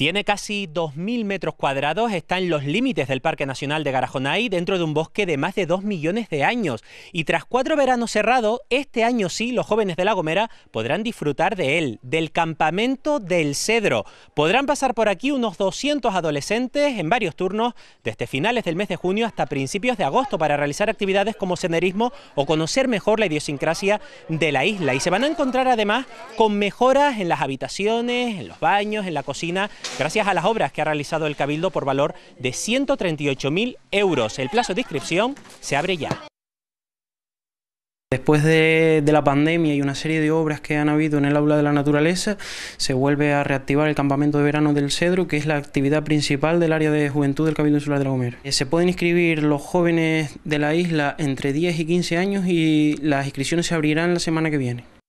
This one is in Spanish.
Tiene casi 2.000 metros cuadrados, está en los límites del Parque Nacional de Garajonay, dentro de un bosque de más de 2 millones de años. Y tras cuatro veranos cerrados, este año sí, los jóvenes de La Gomera podrán disfrutar de él, del campamento del cedro. Podrán pasar por aquí unos 200 adolescentes en varios turnos, desde finales del mes de junio hasta principios de agosto, para realizar actividades como senderismo o conocer mejor la idiosincrasia de la isla. Y se van a encontrar además con mejoras en las habitaciones, en los baños, en la cocina gracias a las obras que ha realizado el Cabildo por valor de 138.000 euros. El plazo de inscripción se abre ya. Después de, la pandemia y una serie de obras que han habido en el aula de la naturaleza, se vuelve a reactivar el campamento de verano del Cedro, que es la actividad principal del área de juventud del Cabildo Insular de la Gomera. Eh, se pueden inscribir los jóvenes de la isla entre 10 y 15 años y las inscripciones se abrirán la semana que viene.